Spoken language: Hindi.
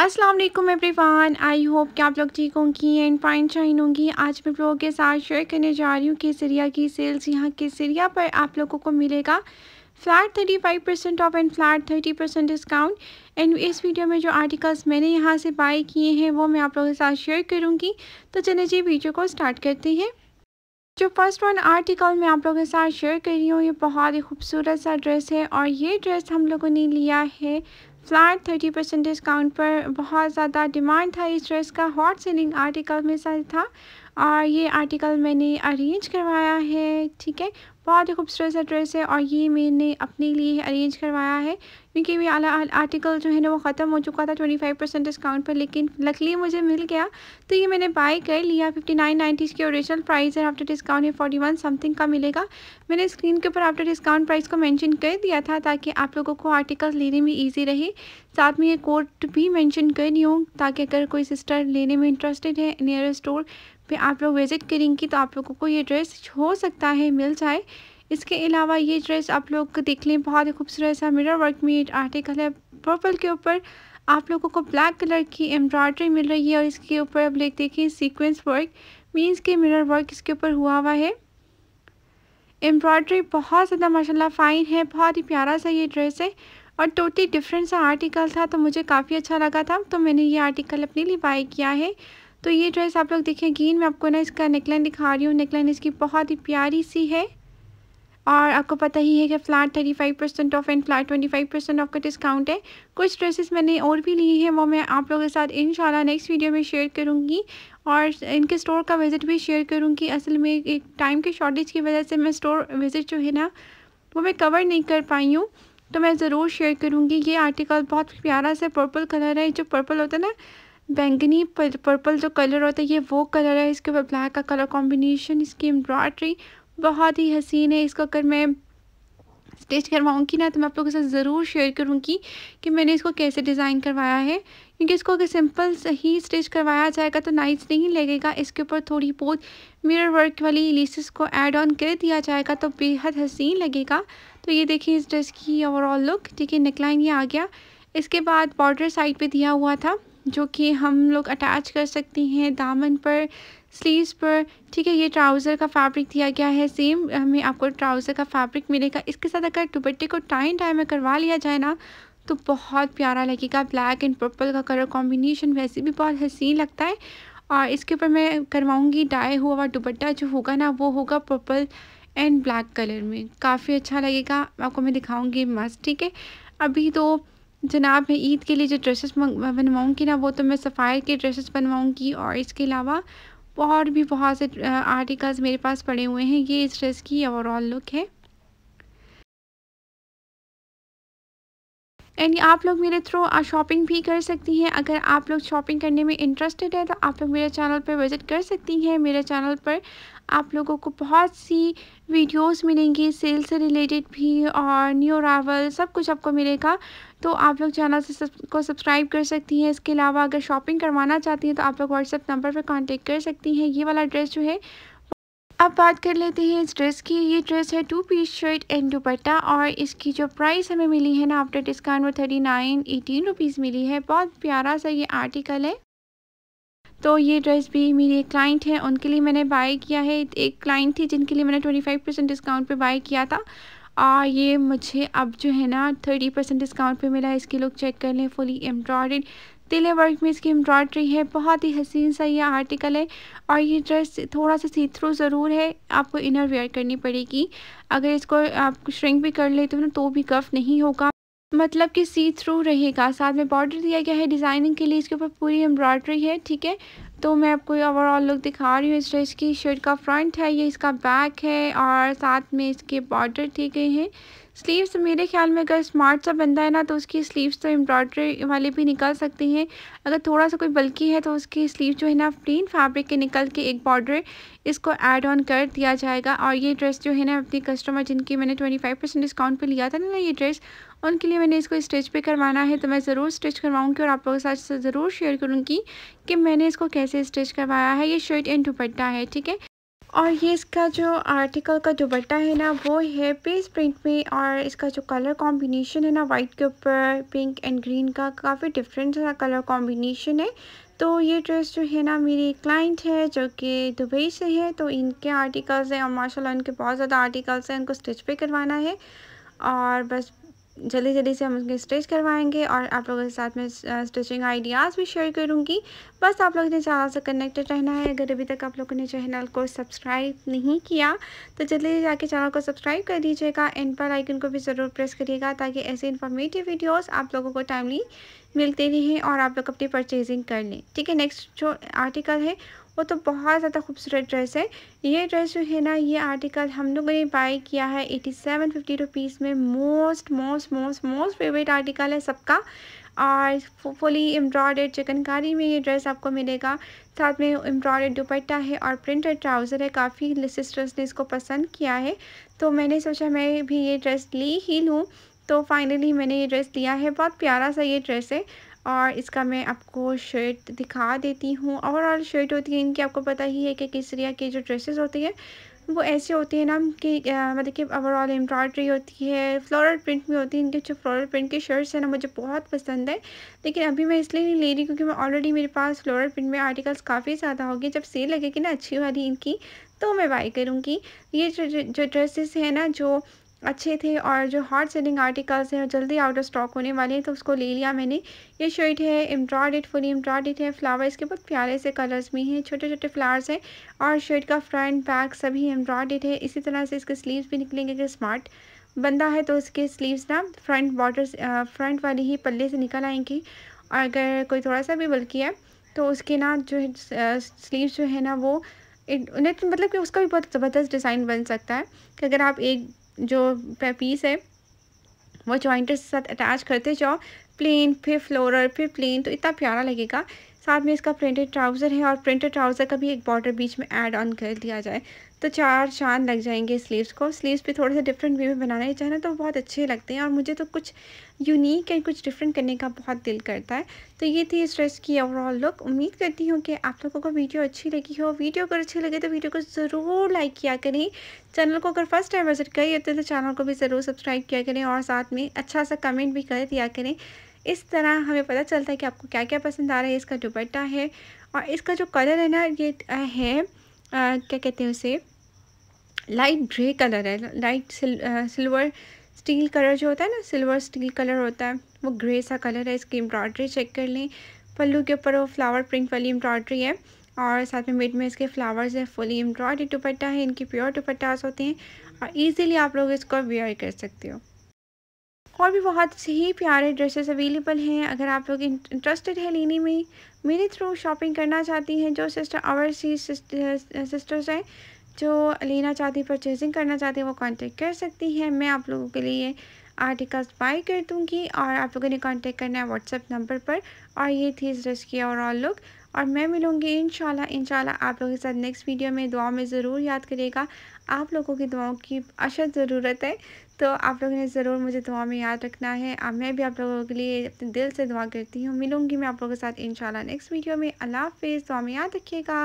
अस्सलाम वालेकुम एवरीवन आई होप कि आप लोग ठीक होंगी एंड फाइन शाइन होंगी आज मैं आप लोगों के साथ शेयर करने जा रही हूँ कि सीरिया की सेल्स यहाँ के सीरिया पर आप लोगों को मिलेगा flat thirty five percent off and flat thirty percent discount and इस वीडियो में जो आर्टिकल्स मैंने यहाँ से बाई किए हैं वो मैं आप लोगों के साथ शेयर करूँगी तो चले जी वीडियो को स्टार्ट करते हैं जो फर्स्ट वन आर्टिकल मैं आप लोगों के साथ शेयर कर रही हूँ ये बहुत ही खूबसूरत सा ड्रेस है और ये ड्रेस हम लोगों ने लिया है फ्लैट थर्टी परसेंट डिस्काउंट पर बहुत ज़्यादा डिमांड था इस ड्रेस का हॉट सेलिंग आर्टिकल में से था और ये आर्टिकल मैंने अरेंज करवाया है ठीक है बहुत ही खूबसूरत सा ड्रेस है और ये मैंने अपने लिए अरेंज करवाया है क्योंकि ये आला आर्टिकल जो है ना वो ख़त्म हो चुका था ट्वेंटी फाइव परसेंट डिस्काउंट पर लेकिन लकली मुझे मिल गया तो ये मैंने बाय कर लिया फिफ्टी नाइन नाइन्टी इसकी ओरिजिनल प्राइस है आफ्टर डिस्काउंट है फोर्टी वन समथिंग का मिलेगा मैंने स्क्रीन के ऊपर आफ्टर डिस्काउंट प्राइस को मैंशन कर दिया था ताकि आप लोगों को आर्टिकल लेने में ईजी रहे साथ में ये कोड भी मैंशन कर दी हूँ ताकि अगर कोई सिस्टर लेने में इंटरेस्टेड है नियर स्टोर पे आप लोग विज़िट करेंगी तो आप लोगों को ये ड्रेस हो सकता है मिल जाए इसके अलावा ये ड्रेस आप लोग देख लें बहुत ही खूबसूरत सा मिरर वर्क में आर्टिकल है पर्पल के ऊपर आप लोगों को ब्लैक कलर की एम्ब्रॉयडरी मिल रही है और इसके ऊपर आप लोग देखें सीक्वेंस वर्क मीन्स के मिरर वर्क इसके ऊपर हुआ हुआ है एम्ब्रॉयडरी बहुत ज़्यादा माशाल्लाह फ़ाइन है बहुत ही प्यारा सा ये ड्रेस है और टोटली डिफरेंट सा आर्टिकल था तो मुझे काफ़ी अच्छा लगा था तो मैंने ये आर्टिकल अपने लिए बाई किया है तो ये ड्रेस आप लोग देखें अगेन मैं आपको ना इसका नेकलाइन दिखा रही हूँ नेकलाइन इसकी बहुत ही प्यारी सी है और आपको पता ही है कि flat thirty five percent off and flat twenty five percent off का डिस्काउंट है कुछ ड्रेसेस मैंने और भी ली हैं वो मैं आप लोगों के साथ इन नेक्स्ट वीडियो में शेयर करूँगी और इनके स्टोर का विज़िट भी शेयर करूँगी असल में एक टाइम की शॉर्टेज की वजह से मैं स्टोर विज़िट जो है ना वो मैं कवर नहीं कर पाई हूँ तो मैं ज़रूर शेयर करूँगी ये आर्टिकल बहुत प्यारा सा पर्पल कलर है जो पर्पल होता है ना बैंगनी पर्पल जो कलर होता है ये वो कलर है इसके ऊपर ब्लैक का कलर कॉम्बिनेशन इसकी एम्ब्रॉयड्री बहुत ही हसीन है इसको अगर मैं स्टिच करवाऊँगी ना तो मैं आप लोगों के साथ ज़रूर शेयर करूँगी कि मैंने इसको कैसे डिज़ाइन करवाया है क्योंकि इसको अगर सिंपल सही स्टिच करवाया जाएगा तो नाइस नहीं लगेगा इसके ऊपर थोड़ी बहुत मिरर वर्क वाली लेसिस को ऐड ऑन कर दिया जाएगा तो बेहद हसीन लगेगा तो ये देखिए इस ड्रेस की ओवरऑल लुक ठीक है नेकलाइन ये आ गया इसके बाद बॉर्डर साइड पर दिया हुआ था जो कि हम लोग अटैच कर सकते हैं दामन पर स्लीव्स पर ठीक है ये ट्राउज़र का फैब्रिक दिया गया है सेम हमें आपको ट्राउज़र का फैब्रिक मिलेगा इसके साथ अगर दुपट्टे को टाइम टाइम में करवा लिया जाए ना तो बहुत प्यारा लगेगा ब्लैक एंड पर्पल का कलर कॉम्बिनेशन वैसे भी बहुत हसीन लगता है और इसके ऊपर मैं करवाऊँगी डाई हुआ हुआ दुपट्टा जो होगा ना वो होगा पर्पल एंड ब्लैक कलर में काफ़ी अच्छा लगेगा आपको मैं दिखाऊँगी मस्त ठीक है अभी तो जनाब मैं ईद के लिए जो ड्रेसेस बनवाऊँगी ना वो तो मैं सफ़ायर के ड्रेसेस बनवाऊँगी और इसके अलावा और भी बहुत से आर्टिकल्स मेरे पास पड़े हुए हैं ये इस ड्रेस की ओवरऑल लुक है एंड आप लोग मेरे थ्रू शॉपिंग भी कर सकती हैं अगर आप लोग शॉपिंग करने में इंटरेस्टेड है तो आप लोग मेरे चैनल पर विज़िट कर सकती हैं मेरे चैनल पर आप लोगों को बहुत सी वीडियोस मिलेंगी सेल से रिलेटेड भी और न्यू अरावल सब कुछ आपको मिलेगा तो आप लोग चैनल से सब, को सब्सक्राइब कर सकती हैं इसके अलावा अगर शॉपिंग करवाना चाहती हैं तो आप लोग व्हाट्सएप नंबर पर कांटेक्ट कर सकती हैं ये वाला एड्रेस जो है अब बात कर लेते हैं इस ड्रेस की ये ड्रेस है two piece shirt and dupatta और इसकी जो प्राइस हमें मिली है ना आफ्टर डिस्काउंट वो थर्टी नाइन एटीन रुपीज़ मिली है बहुत प्यारा सा ये आर्टिकल है तो ये ड्रेस भी मेरी एक क्लाइंट है उनके लिए मैंने बाय किया है एक क्लाइंट थी जिनके लिए मैंने ट्वेंटी फाइव परसेंट डिस्काउंट पर बाय किया था और ये मुझे अब जो है ना थर्टी परसेंट डिस्काउंट पे मिला है इसकी लुक चेक कर लें फुली एम्ब्रॉयड तिले वर्क में इसकी एम्ब्रॉयड्री है बहुत ही हसीन सा ये आर्टिकल है और ये ड्रेस थोड़ा सा सी थ्रू ज़रूर है आपको इनर वेयर करनी पड़ेगी अगर इसको आप श्रिंक भी कर लेते हो ना तो भी कफ नहीं होगा मतलब कि सी थ्रू रहेगा साथ में बॉर्डर दिया गया है डिज़ाइनिंग के लिए इसके ऊपर पूरी एम्ब्रॉयड्री है ठीक है तो मैं आपको ओवरऑल लुक दिखा रही हूँ इस ड्रेस की शर्ट का फ्रंट है ये इसका बैक है और साथ में इसके बॉर्डर दिए गए हैं स्लीव्स मेरे ख्याल में अगर स्मार्ट सा बंदा है ना तो उसकी स्लीव्स तो एम्ब्रॉयडरी वाले भी निकल सकते हैं अगर थोड़ा सा कोई बल्कि है तो उसकी स्लीव जो है ना प्लेन फैब्रिक के निकल के एक बॉर्डर इसको ऐड ऑन कर दिया जाएगा और ये ड्रेस जो है ना अपनी कस्टमर जिनकी मैंने ट्वेंटी फाइव परसेंट डिस्काउंट पर लिया था ना ये ड्रेस उनके लिए मैंने इसको स्टिच पे करवाना है तो मैं ज़रूर स्टिच करवाऊँगी और आप लोगों के साथ ज़रूर शेयर करूँगी कि मैंने इसको कैसे स्टिच करवाया है ये शर्ट एंड दुपट्टा है ठीक है और ये इसका जो आर्टिकल का बट्टा है ना वो है पेस प्रिंट में और इसका जो कलर कॉम्बिनेशन है ना वाइट के ऊपर पिंक एंड ग्रीन का काफ़ी डिफरेंट सा कलर कॉम्बिनेशन है तो ये ड्रेस जो है ना मेरी क्लाइंट है जो कि दुबई से है तो इनके आर्टिकल्स हैं और माशाल्लाह उनके बहुत ज़्यादा आर्टिकल्स हैं उनको स्टिच पे करवाना है और बस जल्दी जल्दी से हम उसके स्टिच करवाएंगे और आप लोगों के साथ में स्टिचिंग आइडियाज़ भी शेयर करूँगी बस आप लोगों ने चैनल से कनेक्टेड रहना है अगर अभी तक आप लोगों ने चैनल को सब्सक्राइब नहीं किया तो जल्दी जाके चैनल को सब्सक्राइब कर दीजिएगा एंड पर आइकन को भी ज़रूर प्रेस करिएगा ताकि ऐसे इन्फॉर्मेटिव वीडियोज़ आप लोगों को टाइमली मिलते रहें और आप लोग अपनी परचेजिंग कर लें ठीक है नेक्स्ट जो आर्टिकल है वो तो बहुत ज़्यादा खूबसूरत ड्रेस है ये ड्रेस जो है ना ये आर्टिकल हम लोगों ने बाई किया है एटी सेवन फिफ्टी रुपीज़ में most most most most favourite article है सबका और फुली एम्ब्रॉयड चिकनकारी में ये ड्रेस आपको मिलेगा साथ में एम्ब्रॉयड दुपट्टा है और प्रिंटेड ट्राउज़र है काफ़ी सिस्टर्स ने इसको पसंद किया है तो मैंने सोचा मैं भी ये ड्रेस ली ही लूँ तो फाइनली मैंने ये ड्रेस लिया है बहुत प्यारा सा ये ड्रेस है और इसका मैं आपको शर्ट दिखा देती हूँ ओवरऑल शर्ट होती है इनकी आपको पता ही है कि तरह की जो ड्रेसेस होती है वो ऐसे होती हैं ना कि मतलब कि ओवरऑल एम्ब्रॉयड्री होती है फ्लोरल प्रिंट में होती है इनके जो फ्लोरल प्रिंट की शर्ट्स हैं ना मुझे बहुत पसंद है लेकिन अभी मैं इसलिए नहीं ले रही क्योंकि मैं ऑलरेडी मेरे पास फ्लोरल प्रिंट में आर्टिकल्स काफ़ी ज़्यादा होगी जब सेल लगेगी ना अच्छी वाली इनकी तो मैं बाई करूँगी ये जो जो ड्रेसेस हैं ना जो अच्छे थे और जो हार्ड सेलिंग आर्टिकल्स हैं जल्दी आउट ऑफ स्टॉक होने वाले हैं तो उसको ले लिया मैंने ये शर्ट है एम्ब्रॉयड फुली एम्ब्रॉयड है फ्लावर इसके बहुत प्यारे से कलर्स में हैं छोटे छोटे फ्लावर्स हैं और शर्ट का फ्रंट बैक सभी एम्ब्रॉयड है इसी तरह से इसके स्लीव्स भी निकलेंगे अगर स्मार्ट बंदा है तो उसके स्लीव्स ना फ्रंट बॉर्डर फ्रंट वाली ही पल्ले से निकल आएंगी और अगर कोई थोड़ा सा भी बल्कि है तो उसके ना जो है स्लीव्स जो है ना वो उन्हें तो मतलब कि उसका भी बहुत ज़बरदस्त डिज़ाइन बन सकता है कि अगर आप एक जो पीस है वो ज्वाइंटर के साथ अटैच करते जाओ प्लेन फिर फ्लोरल फिर प्लेन तो इतना प्यारा लगेगा साथ में इसका प्रिंटेड ट्राउज़र है और प्रिंटेड ट्राउज़र का भी एक बॉर्डर बीच में ऐड ऑन कर दिया जाए तो चार चांद लग जाएंगे स्लीव्स को स्लीव्स भी थोड़े से डिफरेंट वे में बनाना चाहे ना तो बहुत अच्छे लगते हैं और मुझे तो कुछ यूनिक एंड कुछ डिफरेंट करने का बहुत दिल करता है तो ये थी इस ड्रेस की ओवरऑल लुक उम्मीद करती हूँ कि आप लोगों को वीडियो अच्छी लगी हो वीडियो अगर अच्छी लगे तो वीडियो को ज़रूर लाइक किया करें चैनल को अगर फर्स्ट टाइम विजिट करिए तो चैनल को भी ज़रूर सब्सक्राइब किया करें और साथ में अच्छा सा कमेंट भी कर दिया करें इस तरह हमें पता चलता है कि आपको क्या क्या पसंद आ रहा है इसका दुपट्टा है और इसका जो कलर है ना ये है आ, क्या कहते हैं उसे लाइट ग्रे कलर है लाइट सिल, सिल्वर स्टील कलर जो होता है ना सिल्वर स्टील कलर होता है वो ग्रे सा कलर है इसकी एम्ब्रॉयड्री चेक कर लें पल्लू के ऊपर वो फ्लावर प्रिंट वाली एम्ब्रॉयड्री है और साथ में मिड में इसके फ्लावर्स है फुली एम्ब्रॉयड्री दुपट्टा है इनकी प्योर दुपट्टास होते हैं और ईज़िली आप लोग इसको वेयर कर सकते हो और भी बहुत से ही प्यारे ड्रेसेस अवेलेबल हैं अगर आप लोग इंटरेस्टेड हैं लेने में मेरे थ्रू शॉपिंग करना चाहती हैं जो सिस्टर सी सिस्टर्स हैं जो लेना चाहती हैं परचेजिंग करना चाहती हैं वो कांटेक्ट कर सकती हैं मैं आप लोगों के लिए आर्टिकल्स बाय कर दूँगी और आप लोगों ने कॉन्टेक्ट करना है व्हाट्सएप नंबर पर और ये थी इस ड्रेस की ओवरऑल लुक और मैं मिलूँगी इन शाला आप लोगों के साथ नेक्स्ट वीडियो में दुआ में ज़रूर याद करिएगा आप लोगों की दुआओं की अशद ज़रूरत है तो आप लोगों ने ज़रूर मुझे दुआ में याद रखना है अब मैं भी आप लोगों के लिए अपने दिल से दुआ करती हूँ मिलूँगी मैं आप लोगों के साथ इन नेक्स्ट वीडियो में अला हाफ दुआ में याद रखिएगा